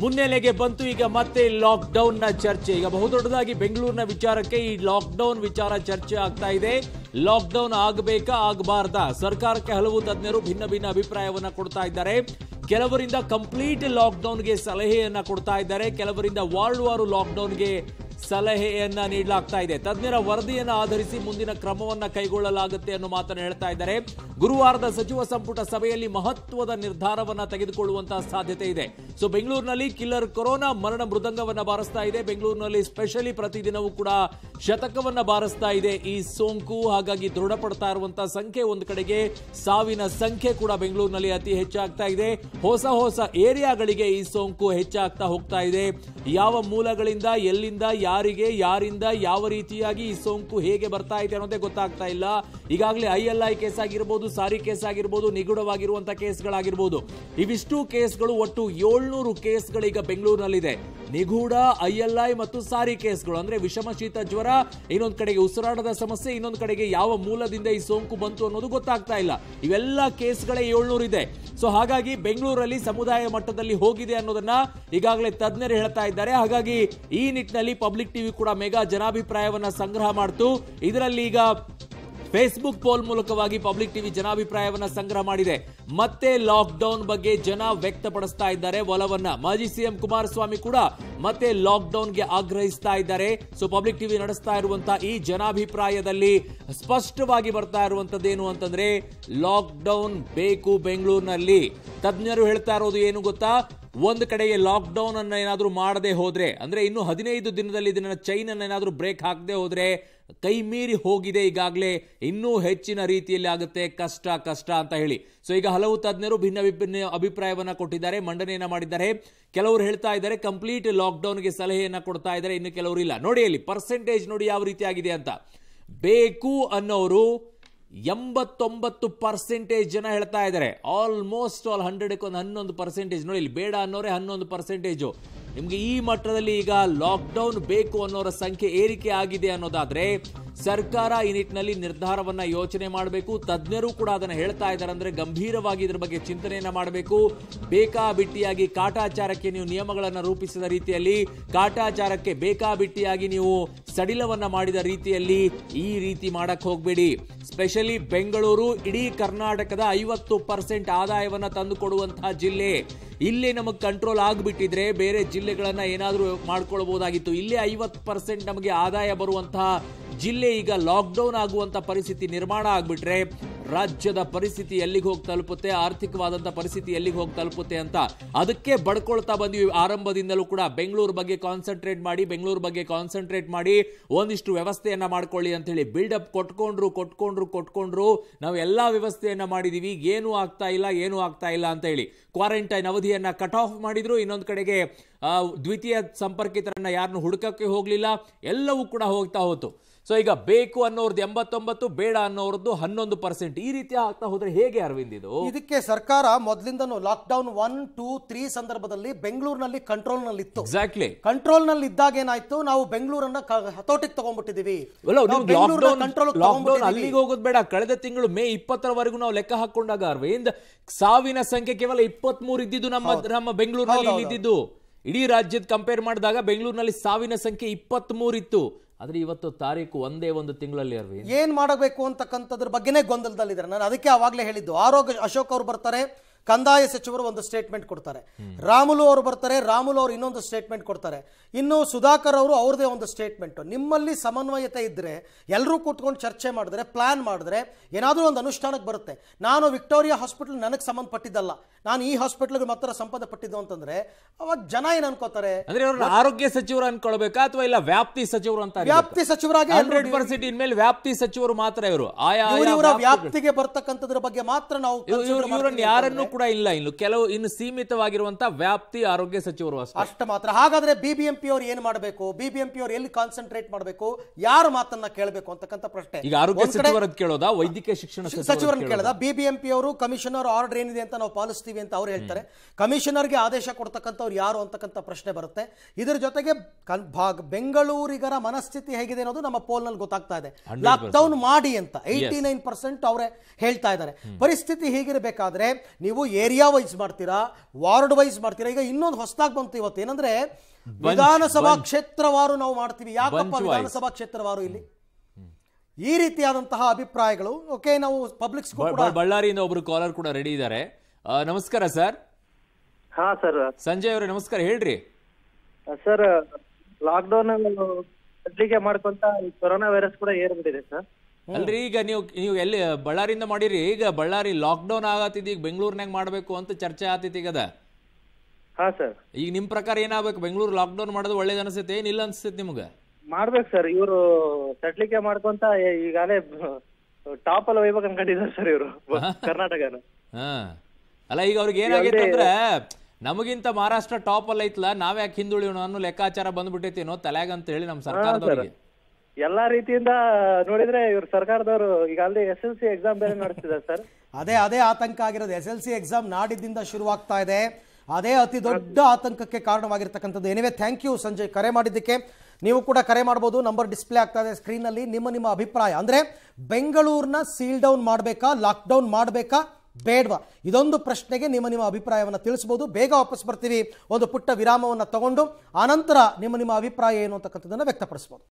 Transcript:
ಮುನ್ನೆಲೆಗೆ ಬಂತು ಈಗ ಮತ್ತೆ ಲಾಕ್ ನ ಚರ್ಚೆ ಈಗ ಬಹುದೊಡ್ಡದಾಗಿ ಬೆಂಗಳೂರಿನ ವಿಚಾರಕ್ಕೆ ಈ ಲಾಕ್ಡೌನ್ ವಿಚಾರ ಚರ್ಚೆ ಆಗ್ತಾ ಇದೆ ಲಾಕ್ಡೌನ್ ಆಗಬೇಕಾ ಆಗಬಾರ್ದ ಸರ್ಕಾರಕ್ಕೆ ಹಲವು ತಜ್ಞರು ಭಿನ್ನ ಭಿನ್ನ ಅಭಿಪ್ರಾಯವನ್ನ ಕೊಡ್ತಾ ಇದ್ದಾರೆ ಕೆಲವರಿಂದ ಕಂಪ್ಲೀಟ್ ಲಾಕ್ಡೌನ್ಗೆ ಸಲಹೆಯನ್ನು ಸಲಹೆಯನ್ನ ಕೊಡ್ತಾ ಇದ್ದಾರೆ ಕೆಲವರಿಂದ ವಾರ್ಡ್ ವಾರು ಲಾಕ್ಡೌನ್ಗೆ ಸಲಹೆಯನ್ನ ನೀಡಲಾಗ್ತಾ ಇದೆ ತಜ್ಞರ ವರದಿಯನ್ನು ಆಧರಿಸಿ ಮುಂದಿನ ಕ್ರಮವನ್ನ ಕೈಗೊಳ್ಳಲಾಗುತ್ತೆ ಅನ್ನೋ ಮಾತನ್ನು ಹೇಳ್ತಾ ಇದ್ದಾರೆ ಗುರುವಾರದ ಸಚಿವ ಸಂಪುಟ ಸಭೆಯಲ್ಲಿ ಮಹತ್ವದ ನಿರ್ಧಾರವನ್ನ ತೆಗೆದುಕೊಳ್ಳುವಂತಹ ಸಾಧ್ಯತೆ ಇದೆ ಸೊ ಬೆಂಗಳೂರಿನಲ್ಲಿ ಕಿಲ್ಲರ್ ಕೊರೋನಾ ಮರಣ ಮೃದಂಗವನ್ನ ಬಾರಿಸ್ತಾ ಇದೆ ಬೆಂಗಳೂರಿನಲ್ಲಿ ಸ್ಪೆಷಲಿ ಪ್ರತಿದಿನವೂ ಕೂಡ ಶತಕವನ್ನ ಬಾರಿಸ್ತಾ ಇದೆ ಈ ಸೋಂಕು ಹಾಗಾಗಿ ದೃಢಪಡ್ತಾ ಇರುವಂತಹ ಸಂಖ್ಯೆ ಒಂದು ಕಡೆಗೆ ಸಾವಿನ ಸಂಖ್ಯೆ ಕೂಡ ಬೆಂಗಳೂರಿನಲ್ಲಿ ಅತಿ ಹೆಚ್ಚಾಗ್ತಾ ಇದೆ ಹೊಸ ಹೊಸ ಏರಿಯಾಗಳಿಗೆ ಈ ಸೋಂಕು ಹೆಚ್ಚಾಗ್ತಾ ಹೋಗ್ತಾ ಇದೆ ಯಾವ ಮೂಲಗಳಿಂದ ಎಲ್ಲಿಂದ ಯಾರಿಗೆ ಯಾರಿಂದ ಯಾವ ರೀತಿಯಾಗಿ ಈ ಸೋಂಕು ಹೇಗೆ ಬರ್ತಾ ಇದೆ ಅನ್ನೋದೇ ಗೊತ್ತಾಗ್ತಾ ಇಲ್ಲ ಈಗಾಗಲೇ ಐ ಎಲ್ ಐ ಕೇಸ್ ಆಗಿರ್ಬೋದು ಸಾರಿ ಕೇಸ್ ಆಗಿರ್ಬೋದು ನಿಗೂಢವಾಗಿರುವಂತಹ ಕೇಸ್ಗಳಾಗಿರ್ಬೋದು ಇವಿಷ್ಟು ಕೇಸ್ಗಳು ಒಟ್ಟು ಏಳ್ನೂರು ಈಗ ಬೆಂಗಳೂರಿನಲ್ಲಿದೆ ನಿಗೂಢ ಐ ಮತ್ತು ಸಾರಿ ಕೇಸ್ಗಳು ಅಂದ್ರೆ ವಿಷಮಶೀತ ಜ್ವರ ಜ್ವರ ಇನ್ನೊಂದು ಕಡೆಗೆ ಉಸಿರಾಟದ ಸಮಸ್ಯೆ ಇನ್ನೊಂದು ಕಡೆಗೆ ಯಾವ ಮೂಲದಿಂದ ಈ ಸೋಂಕು ಬಂತು ಅನ್ನೋದು ಗೊತ್ತಾಗ್ತಾ ಇಲ್ಲ ಇವೆಲ್ಲ ಕೇಸ್ಗಳೇ ಏಳ್ನೂರು ಇದೆ ಸೊ ಹಾಗಾಗಿ ಬೆಂಗಳೂರಲ್ಲಿ ಸಮುದಾಯ ಮಟ್ಟದಲ್ಲಿ ಹೋಗಿದೆ ಅನ್ನೋದನ್ನ ಈಗಾಗಲೇ ತಜ್ಞರು ಹೇಳ್ತಾ ಇದ್ದಾರೆ ಹಾಗಾಗಿ ಈ ನಿಟ್ಟಿನಲ್ಲಿ ಪಬ್ಲಿಕ್ ಟಿವಿ ಕೂಡ ಮೆಗಾ ಜನಾಭಿಪ್ರಾಯವನ್ನ ಸಂಗ್ರಹ ಮಾಡ್ತು ಇದರಲ್ಲಿ ಈಗ ಫೇಸ್ಬುಕ್ ಪೋಲ್ ಮೂಲಕವಾಗಿ ಪಬ್ಲಿಕ್ ಟಿವಿ ಜನಾಭಿಪ್ರಾಯವನ್ನ ಸಂಗ್ರಹ ಮಾಡಿದೆ ಮತ್ತೆ ಲಾಕ್ ಡೌನ್ ಬಗ್ಗೆ ಜನ ವ್ಯಕ್ತಪಡಿಸ್ತಾ ಇದ್ದಾರೆ ಒಲವನ್ನ ಮಾಜಿ ಸಿಎಂ ಕುಮಾರಸ್ವಾಮಿ ಕೂಡ ಮತ್ತೆ ಲಾಕ್ಡೌನ್ಗೆ ಆಗ್ರಹಿಸ್ತಾ ಇದ್ದಾರೆ ಸೊ ಪಬ್ಲಿಕ್ ಟಿವಿ ನಡೆಸ್ತಾ ಇರುವಂತಹ ಈ ಜನಾಭಿಪ್ರಾಯದಲ್ಲಿ ಸ್ಪಷ್ಟವಾಗಿ ಬರ್ತಾ ಇರುವಂತದ್ದೇನು ಅಂತಂದ್ರೆ ಲಾಕ್ಡೌನ್ ಬೇಕು ಬೆಂಗಳೂರಿನಲ್ಲಿ ತಜ್ಞರು ಹೇಳ್ತಾ ಇರೋದು ಏನು ಗೊತ್ತಾ ಒಂದು ಕಡೆಗೆ ಲಾಕ್ಡೌನ್ ಅನ್ನು ಏನಾದರೂ ಮಾಡದೆ ಹೋದರೆ ಅಂದರೆ ಇನ್ನು ಹದಿನೈದು ದಿನದಲ್ಲಿ ಇದನ್ನು ಚೈನನ್ನು ಏನಾದರೂ ಬ್ರೇಕ್ ಹಾಕದೆ ಹೋದರೆ ಕೈ ಮೀರಿ ಹೋಗಿದೆ ಈಗಾಗಲೇ ಇನ್ನೂ ಹೆಚ್ಚಿನ ರೀತಿಯಲ್ಲಿ ಆಗುತ್ತೆ ಕಷ್ಟ ಕಷ್ಟ ಅಂತ ಹೇಳಿ ಸೊ ಈಗ ಹಲವು ತಜ್ಞರು ಭಿನ್ನ ಅಭಿಪ್ರಾಯವನ್ನು ಕೊಟ್ಟಿದ್ದಾರೆ ಮಂಡನೆಯನ್ನು ಮಾಡಿದ್ದಾರೆ ಕೆಲವರು ಹೇಳ್ತಾ ಇದ್ದಾರೆ ಕಂಪ್ಲೀಟ್ ಲಾಕ್ಡೌನ್ಗೆ ಸಲಹೆಯನ್ನು ಕೊಡ್ತಾ ಇದ್ದಾರೆ ಇನ್ನು ಕೆಲವರು ಇಲ್ಲ ನೋಡಿ ಅಲ್ಲಿ ಪರ್ಸೆಂಟೇಜ್ ನೋಡಿ ಯಾವ ರೀತಿ ಆಗಿದೆ ಅಂತ ಬೇಕು ಅನ್ನೋರು ಎಂಬತ್ತೊಂಬತ್ತು ಪರ್ಸೆಂಟೇಜ್ ಜನ ಹೇಳ್ತಾ ಇದ್ದಾರೆ ಆಲ್ಮೋಸ್ಟ್ ಆಲ್ ಹಂಡ್ರೆಡ್ಗೆ ಒಂದು ಹನ್ನೊಂದು ಪರ್ಸೆಂಟೇಜ್ ನೋಡಿ ಇಲ್ಲಿ ಬೇಡ ಅನ್ನೋರೇ ಹನ್ನೊಂದು ಪರ್ಸೆಂಟೇಜು ನಿಮಗೆ ಈ ಮಟ್ಟದಲ್ಲಿ ಈಗ ಲಾಕ್ಡೌನ್ ಬೇಕು ಅನ್ನೋರ ಸಂಖ್ಯೆ ಏರಿಕೆ ಆಗಿದೆ ಅನ್ನೋದಾದರೆ ಸರ್ಕಾರ ಈ ನಿಟ್ಟಿನಲ್ಲಿ ನಿರ್ಧಾರವನ್ನ ಯೋಚನೆ ಮಾಡಬೇಕು ತಜ್ಞರು ಕೂಡ ಅದನ್ನು ಹೇಳ್ತಾ ಇದ್ದಾರೆ ಅಂದ್ರೆ ಗಂಭೀರವಾಗಿ ಇದರ ಬಗ್ಗೆ ಚಿಂತನೆಯನ್ನ ಮಾಡಬೇಕು ಬೇಕಾಬಿಟ್ಟಿಯಾಗಿ ಕಾಟಾಚಾರಕ್ಕೆ ನೀವು ನಿಯಮಗಳನ್ನು ರೂಪಿಸಿದ ರೀತಿಯಲ್ಲಿ ಕಾಟಾಚಾರಕ್ಕೆ ಬೇಕಾಬಿಟ್ಟಿಯಾಗಿ ನೀವು ಸಡಿಲವನ್ನ ಮಾಡಿದ ರೀತಿಯಲ್ಲಿ ಈ ರೀತಿ ಮಾಡಕ್ ಹೋಗಬೇಡಿ ಸ್ಪೆಷಲಿ ಬೆಂಗಳೂರು ಇಡೀ ಕರ್ನಾಟಕದ ಐವತ್ತು ಪರ್ಸೆಂಟ್ ಆದಾಯವನ್ನ ತಂದುಕೊಡುವಂತಹ ಜಿಲ್ಲೆ ಇಲ್ಲಿ ನಮಗೆ ಕಂಟ್ರೋಲ್ ಆಗಿಬಿಟ್ಟಿದ್ರೆ ಬೇರೆ ಜಿಲ್ಲೆಗಳನ್ನ ಏನಾದರೂ ಮಾಡ್ಕೊಳ್ಬಹುದಾಗಿತ್ತು ಇಲ್ಲೇ ಐವತ್ತು ಪರ್ಸೆಂಟ್ ನಮಗೆ ಆದಾಯ ಬರುವಂತಹ ಜಿಲ್ಲೆ ಈಗ ಲಾಕ್ಡೌನ್ ಆಗುವಂಥ ಪರಿಸ್ಥಿತಿ ನಿರ್ಮಾಣ ಆಗ್ಬಿಟ್ರೆ ರಾಜ್ಯದ ಪರಿಸ್ಥಿತಿ ಎಲ್ಲಿಗೆ ಹೋಗಿ ತಲುಪುತ್ತೆ ಆರ್ಥಿಕವಾದಂಥ ಪರಿಸ್ಥಿತಿ ಎಲ್ಲಿಗೆ ಹೋಗಿ ತಲುಪುತ್ತೆ ಅಂತ ಅದಕ್ಕೆ ಬಡ್ಕೊಳ್ತಾ ಬಂದಿವಿ ಆರಂಭದಿಂದಲೂ ಕೂಡ ಬೆಂಗಳೂರು ಬಗ್ಗೆ ಕಾನ್ಸಂಟ್ರೇಟ್ ಮಾಡಿ ಬೆಂಗಳೂರು ಬಗ್ಗೆ ಕಾನ್ಸಂಟ್ರೇಟ್ ಮಾಡಿ ಒಂದಿಷ್ಟು ವ್ಯವಸ್ಥೆಯನ್ನು ಮಾಡ್ಕೊಳ್ಳಿ ಅಂತ ಹೇಳಿ ಬಿಲ್ಡಪ್ ಕೊಟ್ಕೊಂಡ್ರು ಕೊಟ್ಕೊಂಡ್ರು ಕೊಟ್ಕೊಂಡ್ರು ನಾವು ಎಲ್ಲ ವ್ಯವಸ್ಥೆಯನ್ನು ಮಾಡಿದೀವಿ ಏನೂ ಆಗ್ತಾ ಇಲ್ಲ ಏನೂ ಆಗ್ತಾ ಇಲ್ಲ ಅಂತ ಹೇಳಿ ಕ್ವಾರಂಟೈನ್ ಅವಧಿಯನ್ನು ಕಟ್ ಆಫ್ ಮಾಡಿದ್ರು ಇನ್ನೊಂದು ಕಡೆಗೆ ದ್ವಿತೀಯ ಸಂಪರ್ಕಿತರನ್ನ ಯಾರನ್ನು ಹುಡುಕಕ್ಕೆ ಹೋಗಲಿಲ್ಲ ಎಲ್ಲವೂ ಕೂಡ ಹೋಗ್ತಾ ಹೋತು ಸೊ ಈಗ ಬೇಕು ಅನ್ನೋರ್ದು ಎಂಬತ್ತೊಂಬತ್ತು ಬೇಡ ಅನ್ನೋರ್ದು ಹನ್ನೊಂದು ಪರ್ಸೆಂಟ್ ಈ ರೀತಿ ಆಗ್ತಾ ಹೋದ್ರೆ ಹೇಗೆ ಅರವಿಂದ್ ಇದು ಇದಕ್ಕೆ ಸರ್ಕಾರ ಮೊದಲಿಂದ lockdown one two three ಸಂದರ್ಭದಲ್ಲಿ ಬೆಂಗಳೂರಿನಲ್ಲಿ ಕಂಟ್ರೋಲ್ ನಲ್ಲಿ ಇತ್ತು ಎಕ್ಸಾಕ್ಟ್ಲಿ ಕಂಟ್ರೋಲ್ ನಲ್ಲಿ ಇದ್ದಾಗ ಏನಾಯ್ತು ನಾವು ಬೆಂಗಳೂರನ್ನ ಹತೋಟಿಗೆ ತಗೊಂಡ್ಬಿಟ್ಟಿದೀವಿ ಅಲ್ಲಿಗೆ ಹೋಗೋದು ಬೇಡ ಕಳೆದ ತಿಂಗಳು ಮೇ ಇಪ್ಪತ್ತರವರೆಗೂ ನಾವು ಲೆಕ್ಕ ಹಾಕೊಂಡಾಗ ಅರವಿಂದ್ ಸಾವಿನ ಸಂಖ್ಯೆ ಕೇವಲ ಇಪ್ಪತ್ತ್ ಮೂರು ಇದ್ದಿದ್ದು ನಮ್ಮ ನಮ್ಮ ಬೆಂಗಳೂರಿನಲ್ಲಿ ಇದ್ದಿದ್ದು ಇಡೀ ರಾಜ್ಯದ ಕಂಪೇರ್ ಮಾಡಿದಾಗ ಬೆಂಗಳೂರಿನಲ್ಲಿ ಸಾವಿನ ಸಂಖ್ಯೆ ಇಪ್ಪತ್ತ್ ಮೂರಿತ್ತು ಇತ್ತು ಆದರೆ ಇವತ್ತು ತಾರೀಕು ಒಂದೇ ಒಂದು ತಿಂಗಳಲ್ಲಿ ಅರ್ವಿ ಏನು ಮಾಡಬೇಕು ಅಂತಕ್ಕಂಥದ್ರ ಬಗ್ಗೆನೇ ಗೊಂದಲದಲ್ಲಿದ್ದಾರೆ ನಾನು ಅದಕ್ಕೆ ಆವಾಗಲೇ ಹೇಳಿದ್ದು ಆರೋಗ್ಯ ಅಶೋಕ್ ಅವರು ಬರ್ತಾರೆ ಕಂದಾಯ ಸಚಿವರು ಒಂದು ಸ್ಟೇಟ್ಮೆಂಟ್ ಕೊಡ್ತಾರೆ ರಾಮುಲು ಅವರು ಬರ್ತಾರೆ ರಾಮುಲು ಅವರು ಇನ್ನೊಂದು ಸ್ಟೇಟ್ಮೆಂಟ್ ಕೊಡ್ತಾರೆ ಇನ್ನು ಸುಧಾಕರ್ ಅವರು ಅವ್ರದೇ ಒಂದು ಸ್ಟೇಟ್ಮೆಂಟ್ ನಿಮ್ಮಲ್ಲಿ ಸಮನ್ವಯತೆ ಇದ್ದರೆ ಎಲ್ಲರೂ ಕೂತ್ಕೊಂಡು ಚರ್ಚೆ ಮಾಡಿದ್ರೆ ಪ್ಲಾನ್ ಮಾಡಿದ್ರೆ ಏನಾದರೂ ಒಂದು ಅನುಷ್ಠಾನಕ್ಕೆ ಬರುತ್ತೆ ನಾನು ವಿಕ್ಟೋರಿಯಾ ಹಾಸ್ಪಿಟಲ್ ನನಗೆ ಸಂಬಂಧಪಟ್ಟಿದ್ದಲ್ಲ ನಾನು ಈ ಹಾಸ್ಪಿಟಲ್ ಮಾತ್ರ ಸಂಬಂಧಪಟ್ಟಿದ್ದು ಅಂತಂದ್ರೆ ಅವಾಗ ಜನ ಏನ್ ಅನ್ಕೋತಾರೆ ಆರೋಗ್ಯ ಸಚಿವರು ಅನ್ಕೊಳ್ಬೇಕಾ ಅಥವಾ ಇಲ್ಲ ವ್ಯಾಪ್ತಿ ಸಚಿವರು ಅಂತ ವ್ಯಾಪ್ತಿ ಸಚಿವರಾಗಿ ಹಂಡ್ರೆಡ್ ಪರ್ಸೆಂಟ್ ಇನ್ಮೇಲೆ ವ್ಯಾಪ್ತಿ ಸಚಿವರು ಮಾತ್ರ ಇವರು ಆಯಾ ವ್ಯಾಪ್ತಿಗೆ ಬರ್ತಕ್ಕಂಥದ್ರ ಬಗ್ಗೆ ಮಾತ್ರ ನಾವು ಯಾರನ್ನು ಕೂಡ ಇಲ್ಲ ಇನ್ನು ಕೆಲವು ಇನ್ನು ಸೀಮಿತವಾಗಿರುವಂತ ವ್ಯಾಪ್ತಿ ಆರೋಗ್ಯ ಸಚಿವರು ಅಷ್ಟ ಮಾತ್ರ ಹಾಗಾದ್ರೆ ಬಿಬಿಎಂಪಿ ಅವರು ಏನ್ ಮಾಡಬೇಕು ಬಿಬಿಎಂಪಿ ಅವರು ಎಲ್ಲಿ ಕಾನ್ಸಂಟ್ರೇಟ್ ಮಾಡಬೇಕು ಯಾರು ಮಾತನ್ನ ಕೇಳಬೇಕು ಅಂತಕ್ಕಂತ ಪ್ರಶ್ನೆ ಈಗ ಆರೋಗ್ಯ ಸಚಿವರನ್ನ ಕೇಳೋದಾ ವೈದ್ಯಕೀಯ ಶಿಕ್ಷಣ ಸಚಿವರನ್ನ ಕೇಳದ ಬಿಬಿಎಂಪಿ ಅವರು ಕಮಿಷನರ್ ಆರ್ಡರ್ ಏನಿದೆ ಅಂತ ನಾವು ಪಾಲಿಸ್ತೀವಿ ಅಂತ ಅವ್ರು ಹೇಳ್ತಾರೆ ಕಮಿಷನರ್ಗೆ ಆದೇಶ ಕೊಡ್ತಕ್ಕಂಥವ್ರು ಯಾರು ಅಂತಕ್ಕಂಥ ಪ್ರಶ್ನೆ ಬರುತ್ತೆ ಇದ್ರ ಜೊತೆಗೆ ಬೆಂಗಳೂರಿಗರ ಮನಸ್ಥಿತಿ ಹೇಗಿದೆ ಅನ್ನೋದು ನಮ್ಮ ಪೋಲ್ ನಲ್ಲಿ ಗೊತ್ತಾಗ್ತಾ ಇದೆ ಲಾಕ್ ಡೌನ್ ಮಾಡಿ ಅಂತ ಏಯ್ಟಿ ನೈನ್ ಪರ್ಸೆಂಟ್ ಅವರೇ ಹೇಳ್ತಾ ಇದ್ದಾರೆ ಪರಿಸ್ಥಿತಿ ಹೀಗಿರಬೇಕಾದ್ರೆ ನೀವು ಏರಿಯಾ ವೈಸ್ ಮಾಡ್ತೀರಾ ವಾರ್ಡ್ ವೈಸ್ ಮಾಡ್ತೀರಾ ಈಗ ಇನ್ನೊಂದು ಹೊಸದಾಗಿ ಬಂತು ಇವತ್ತು ಏನಂದ್ರೆ ವಿಧಾನಸಭಾ ಕ್ಷೇತ್ರವಾರು ನಾವು ಮಾಡ್ತೀವಿ ಯಾಕಪ್ಪ ವಿಧಾನಸಭಾ ಕ್ಷೇತ್ರವಾರು ಇಲ್ಲಿ ಈ ರೀತಿಯಾದಂತಹ ಅಭಿಪ್ರಾಯಗಳು ಓಕೆ ನಾವು ಪಬ್ಲಿಕ್ ಬಳ್ಳಾರಿಯಿಂದ ಒಬ್ರು ಕಾಲರ್ ಕೂಡ ರೆಡಿ ಇದ್ದಾರೆ ನಮಸ್ಕಾರ ಸರ್ ಹಾ ಸರ್ ಸಂಜಯ್ ಅವರೇ ನಮಸ್ಕಾರ ಹೇಳ್ರಿ ಸರ್ ಲಾಕ್ಡೌನ್ ಮಾಡ್ಕೊಂತ ಕೊರೋನಾ ವೈರಸ್ ಕೂಡ ಏರ್ಬಿಟ್ಟಿದೆ ಸರ್ ಅಲ್ರಿ ಈಗ ನೀವು ನೀವು ಎಲ್ಲಿ ಬಳ್ಳಾರಿಯಿಂದ ಮಾಡಿರಿ ಈಗ ಬಳ್ಳಾರಿ ಲಾಕ್ಡೌನ್ ಡೌನ್ ಆಗತ್ತಿದ್ ಈಗ ಬೆಂಗಳೂರಿನಾಗ ಮಾಡಬೇಕು ಅಂತ ಚರ್ಚೆ ಆತಿತ್ ಈಗ ಅದ ಹಾ ಈಗ ನಿಮ್ ಪ್ರಕಾರ ಏನಾಗಬೇಕು ಬೆಂಗಳೂರು ಲಾಕ್ ಡೌನ್ ಮಾಡೋದು ಒಳ್ಳೇದು ಏನ್ ಇಲ್ಲ ಅನ್ಸುತ್ತೆ ನಿಮ್ಗೆ ಮಾಡ್ಬೇಕು ಸರ್ ಇವರು ಸಟ್ಲಿಕೆ ಮಾಡ್ಕೊಂತ ಈಗಾಗಲೇ ಟಾಪ್ ಅಲ್ಲಿ ಒಯ್ಬೇಕು ಅನ್ಕೊಂಡಿದ್ದಾರೆ ಸರ್ ಇವರು ಕರ್ನಾಟಕ ಅಲ್ಲ ಈಗ ಅವ್ರಿಗೆ ಏನಾಗೈತೆ ಅಂದ್ರೆ ನಮಗಿಂತ ಮಹಾರಾಷ್ಟ್ರ ಟಾಪ್ ಅಲ್ಲಿ ಐತ್ಲ ನಾವ್ಯಾಕೆ ಹಿಂದುಳಿಯೋಣ ಅನ್ನೋ ಲೆಕ್ಕಾಚಾರ ಬಂದ್ಬಿಟ್ಟೈತಿ ಏನೋ ತಲೆಗಂತ ಹೇಳಿ ನಮ್ ಸರ್ಕಾರದವ್ರಿಗೆ ಎಲ್ಲಾ ರೀತಿಯಿಂದ ನೋಡಿದ್ರೆ ಇವ್ರ ಸರ್ಕಾರದವರು ಈಗ ಅಲ್ಲಿ ಎಸ್ ಎಲ್ ಸಿ ಎಕ್ಸಾಮ್ ಬೇರೆ ನಡೆಸ್ತಿದ್ದಾರೆ ಸರ್ ಅದೇ ಅದೇ ಆತಂಕ ಆಗಿರೋದು ಎಸ್ ಎಲ್ ಸಿ ಎಕ್ಸಾಮ್ ನಾಡಿದ್ದಿಂದ ಶುರುವಾಗ್ತಾ ಇದೆ ಅದೇ ಅತಿ ದೊಡ್ಡ ಆತಂಕಕ್ಕೆ ಕಾರಣವಾಗಿರ್ತಕ್ಕಂಥದ್ದು ಏನಿವೆ ಥ್ಯಾಂಕ್ ಯು ಸಂಜಯ್ ಕರೆ ಮಾಡಿದ್ದಕ್ಕೆ ನೀವು ಕೂಡ ಕರೆ ಮಾಡ್ಬೋದು ನಂಬರ್ ಡಿಸ್ಪ್ಲೇ ಆಗ್ತಾ ಇದೆ ಸ್ಕ್ರೀನಲ್ಲಿ ನಿಮ್ಮ ನಿಮ್ಮ ಅಭಿಪ್ರಾಯ ಅಂದರೆ ಬೆಂಗಳೂರನ್ನ ಸೀಲ್ ಡೌನ್ ಮಾಡಬೇಕಾ ಡೌನ್ ಮಾಡಬೇಕಾ ಬೇಡವಾ ಇದೊಂದು ಪ್ರಶ್ನೆಗೆ ನಿಮ್ಮ ನಿಮ್ಮ ಅಭಿಪ್ರಾಯವನ್ನು ತಿಳಿಸ್ಬೋದು ಬೇಗ ವಾಪಸ್ ಬರ್ತೀವಿ ಒಂದು ಪುಟ್ಟ ವಿರಾಮವನ್ನು ತಗೊಂಡು ಆನಂತರ ನಿಮ್ಮ ನಿಮ್ಮ ಅಭಿಪ್ರಾಯ ಏನು ಅಂತಕ್ಕಂಥದ್ದನ್ನು ವ್ಯಕ್ತಪಡಿಸ್ಬೋದು